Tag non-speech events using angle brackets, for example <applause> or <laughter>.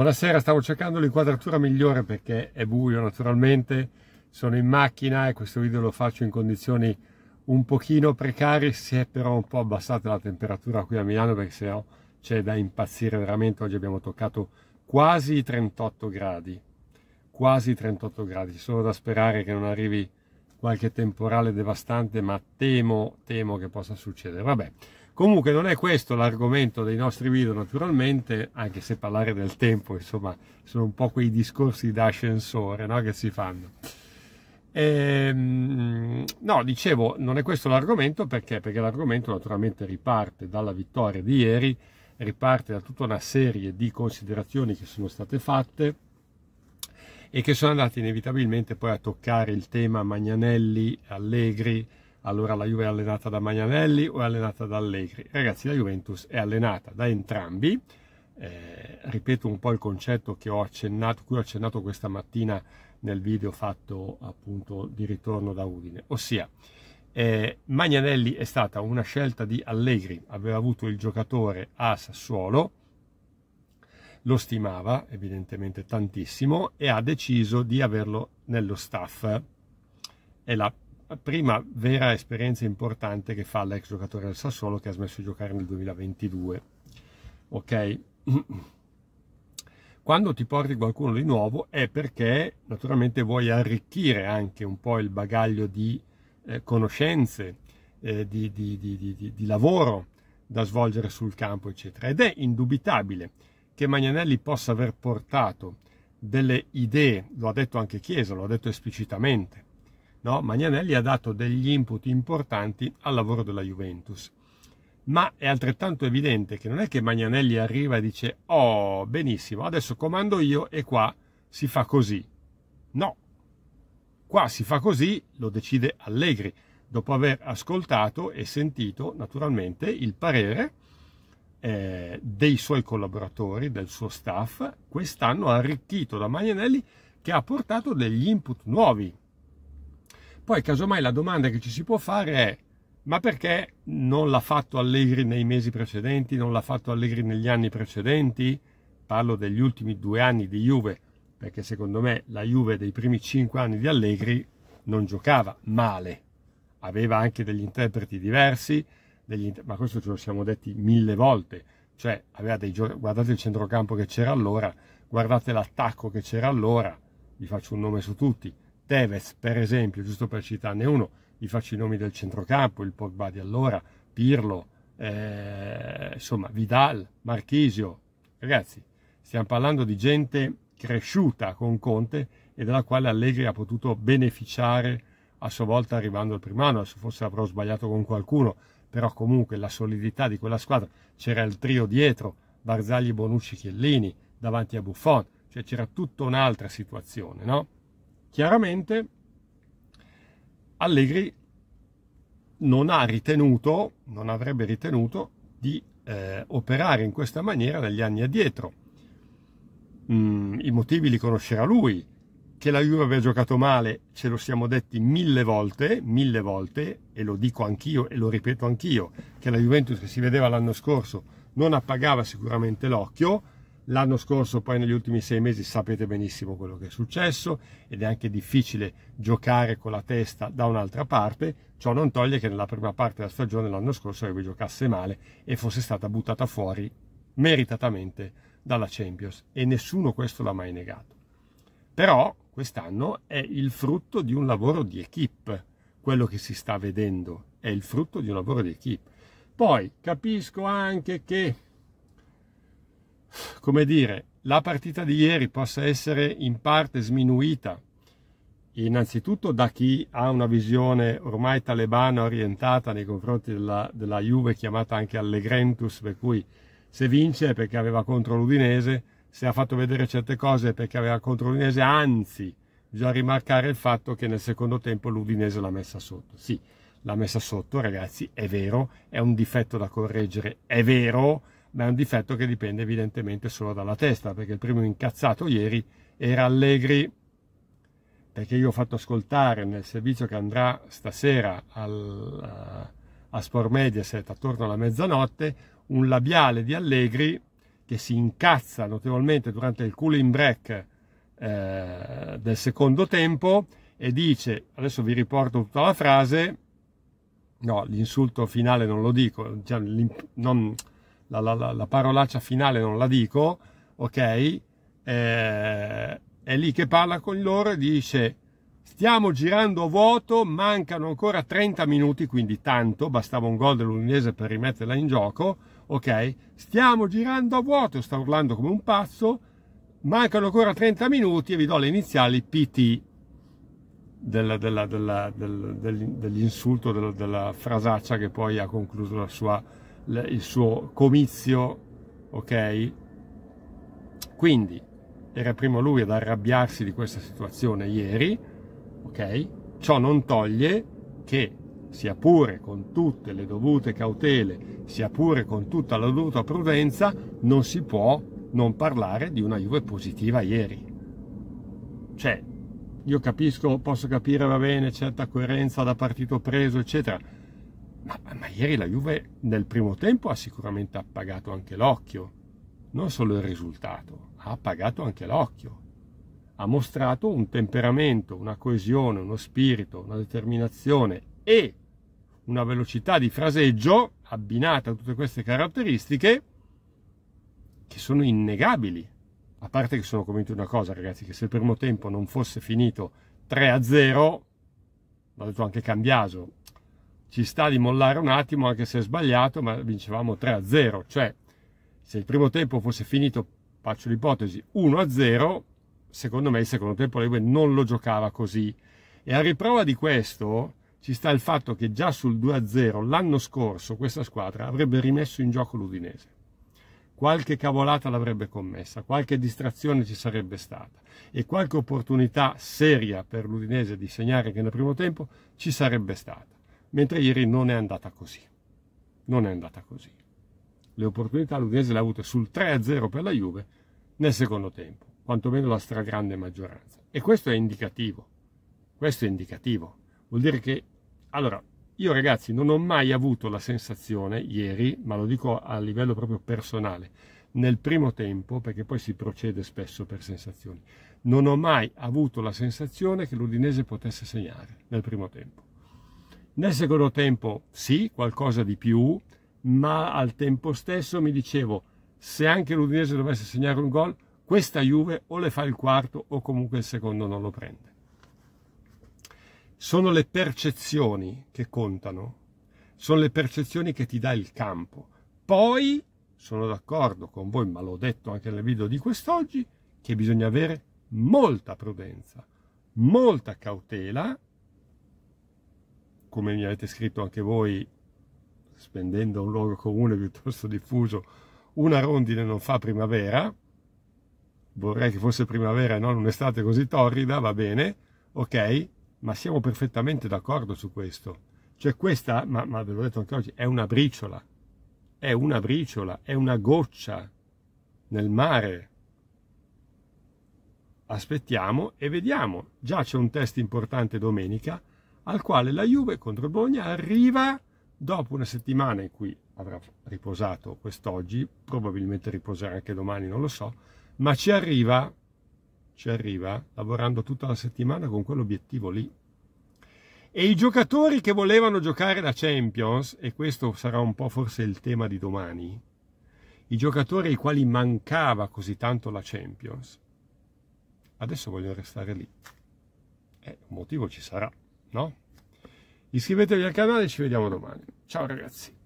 Buonasera, stavo cercando l'inquadratura migliore perché è buio naturalmente, sono in macchina e questo video lo faccio in condizioni un pochino precarie, si è però un po' abbassata la temperatura qui a Milano perché se no c'è da impazzire veramente, oggi abbiamo toccato quasi 38 gradi, quasi 38 gradi, solo da sperare che non arrivi qualche temporale devastante, ma temo, temo che possa succedere. Vabbè, Comunque non è questo l'argomento dei nostri video naturalmente, anche se parlare del tempo insomma sono un po' quei discorsi da ascensore no? che si fanno. E, ehm, no, dicevo, non è questo l'argomento perché? Perché l'argomento naturalmente riparte dalla vittoria di ieri, riparte da tutta una serie di considerazioni che sono state fatte e che sono andate inevitabilmente poi a toccare il tema Magnanelli, Allegri, allora la Juve è allenata da Magnanelli o è allenata da Allegri? Ragazzi, la Juventus è allenata da entrambi. Eh, ripeto un po' il concetto che ho accennato, cui ho accennato questa mattina nel video fatto appunto di ritorno da Udine, ossia eh, Magnanelli è stata una scelta di Allegri, aveva avuto il giocatore a Sassuolo, lo stimava evidentemente tantissimo e ha deciso di averlo nello staff. È la prima vera esperienza importante che fa l'ex giocatore del Sassuolo che ha smesso di giocare nel 2022. Ok? <clears throat> Quando ti porti qualcuno di nuovo è perché naturalmente vuoi arricchire anche un po' il bagaglio di eh, conoscenze, eh, di, di, di, di lavoro da svolgere sul campo, eccetera. Ed è indubitabile che Magnanelli possa aver portato delle idee, lo ha detto anche Chiesa, lo ha detto esplicitamente, no? Magnanelli ha dato degli input importanti al lavoro della Juventus. Ma è altrettanto evidente che non è che Magnanelli arriva e dice oh benissimo, adesso comando io e qua si fa così. No, qua si fa così, lo decide Allegri, dopo aver ascoltato e sentito naturalmente il parere eh, dei suoi collaboratori, del suo staff, quest'anno arricchito da Magnanelli che ha portato degli input nuovi, poi casomai la domanda che ci si può fare è ma perché non l'ha fatto Allegri nei mesi precedenti, non l'ha fatto Allegri negli anni precedenti? Parlo degli ultimi due anni di Juve, perché secondo me la Juve dei primi cinque anni di Allegri non giocava male, aveva anche degli interpreti diversi, degli inter... ma questo ce lo siamo detti mille volte, cioè gio... guardate il centrocampo che c'era allora, guardate l'attacco che c'era allora, vi faccio un nome su tutti, Tevez, per esempio, giusto per citarne uno, vi faccio i nomi del centrocampo, il Pogba di allora, Pirlo, eh, insomma, Vidal, Marchisio. Ragazzi, stiamo parlando di gente cresciuta con Conte e della quale Allegri ha potuto beneficiare a sua volta arrivando al primo anno, adesso forse avrò sbagliato con qualcuno, però comunque la solidità di quella squadra, c'era il trio dietro, Barzagli, Bonucci, Chiellini, davanti a Buffon, cioè c'era tutta un'altra situazione, no? Chiaramente Allegri non ha ritenuto, non avrebbe ritenuto di eh, operare in questa maniera negli anni addietro. Mm, I motivi li conoscerà lui. Che la Juve abbia giocato male ce lo siamo detti mille volte, mille volte, e lo dico anch'io e lo ripeto anch'io, che la Juventus che si vedeva l'anno scorso non appagava sicuramente l'occhio, L'anno scorso poi negli ultimi sei mesi sapete benissimo quello che è successo ed è anche difficile giocare con la testa da un'altra parte, ciò non toglie che nella prima parte della stagione l'anno scorso Revi giocasse male e fosse stata buttata fuori meritatamente dalla Champions e nessuno questo l'ha mai negato. Però quest'anno è il frutto di un lavoro di equip, quello che si sta vedendo è il frutto di un lavoro di equip. Poi capisco anche che come dire, la partita di ieri possa essere in parte sminuita innanzitutto da chi ha una visione ormai talebana orientata nei confronti della, della Juve chiamata anche Allegrentus, per cui se vince è perché aveva contro l'Udinese, se ha fatto vedere certe cose è perché aveva contro l'Udinese, anzi bisogna rimarcare il fatto che nel secondo tempo l'Udinese l'ha messa sotto. Sì, l'ha messa sotto ragazzi, è vero, è un difetto da correggere, è vero, ma è un difetto che dipende evidentemente solo dalla testa, perché il primo incazzato ieri era Allegri, perché io ho fatto ascoltare nel servizio che andrà stasera al, eh, a Sport Mediaset attorno alla mezzanotte un labiale di Allegri che si incazza notevolmente durante il cooling break eh, del secondo tempo e dice, adesso vi riporto tutta la frase, no, l'insulto finale non lo dico, cioè, non, la, la, la parolaccia finale non la dico, ok? Eh, è lì che parla con loro e dice stiamo girando a vuoto, mancano ancora 30 minuti, quindi tanto, bastava un gol dell'Udinese per rimetterla in gioco, ok? Stiamo girando a vuoto, sta urlando come un pazzo, mancano ancora 30 minuti e vi do le iniziali PT della, della, della, del, dell'insulto, della, frasaccia che poi ha concluso la sua il suo comizio, ok? Quindi era primo lui ad arrabbiarsi di questa situazione ieri, ok? Ciò non toglie che sia pure con tutte le dovute cautele, sia pure con tutta la dovuta prudenza, non si può non parlare di una Juve positiva ieri. Cioè, io capisco, posso capire, va bene, certa coerenza da partito preso, eccetera, ma, ma, ieri la Juve nel primo tempo ha sicuramente appagato anche l'occhio, non solo il risultato, ha appagato anche l'occhio. Ha mostrato un temperamento, una coesione, uno spirito, una determinazione e una velocità di fraseggio abbinata a tutte queste caratteristiche che sono innegabili. A parte che sono convinto di una cosa, ragazzi, che se il primo tempo non fosse finito 3-0, l'ha detto anche Cambiaso, ci sta di mollare un attimo anche se è sbagliato, ma vincevamo 3-0, cioè se il primo tempo fosse finito, faccio l'ipotesi, 1-0, secondo me il secondo tempo la non lo giocava così. E a riprova di questo ci sta il fatto che già sul 2-0 l'anno scorso questa squadra avrebbe rimesso in gioco l'Udinese. Qualche cavolata l'avrebbe commessa, qualche distrazione ci sarebbe stata e qualche opportunità seria per l'Udinese di segnare che nel primo tempo ci sarebbe stata mentre ieri non è andata così. Non è andata così. Le opportunità l'Udinese le ha avute sul 3-0 per la Juve nel secondo tempo, quantomeno la stragrande maggioranza. E questo è indicativo. Questo è indicativo. Vuol dire che, allora, io ragazzi non ho mai avuto la sensazione, ieri, ma lo dico a livello proprio personale, nel primo tempo, perché poi si procede spesso per sensazioni, non ho mai avuto la sensazione che l'Udinese potesse segnare nel primo tempo. Nel secondo tempo sì, qualcosa di più, ma al tempo stesso mi dicevo, se anche l'Udinese dovesse segnare un gol, questa Juve o le fa il quarto o comunque il secondo non lo prende. Sono le percezioni che contano, sono le percezioni che ti dà il campo. Poi sono d'accordo con voi, ma l'ho detto anche nel video di quest'oggi, che bisogna avere molta prudenza, molta cautela come mi avete scritto anche voi, spendendo un luogo comune piuttosto diffuso, una rondine non fa primavera, vorrei che fosse primavera e non un'estate così torrida, va bene, ok, ma siamo perfettamente d'accordo su questo. Cioè questa, ma, ma ve l'ho detto anche oggi, è una briciola, è una briciola, è una goccia nel mare. Aspettiamo e vediamo. Già c'è un test importante domenica, al quale la Juve contro il Bologna arriva dopo una settimana in cui avrà riposato quest'oggi, probabilmente riposerà anche domani, non lo so, ma ci arriva, ci arriva lavorando tutta la settimana con quell'obiettivo lì. E i giocatori che volevano giocare la Champions, e questo sarà un po' forse il tema di domani, i giocatori ai quali mancava così tanto la Champions, adesso vogliono restare lì. Eh, un motivo ci sarà no? Iscrivetevi al canale, ci vediamo domani. Ciao ragazzi!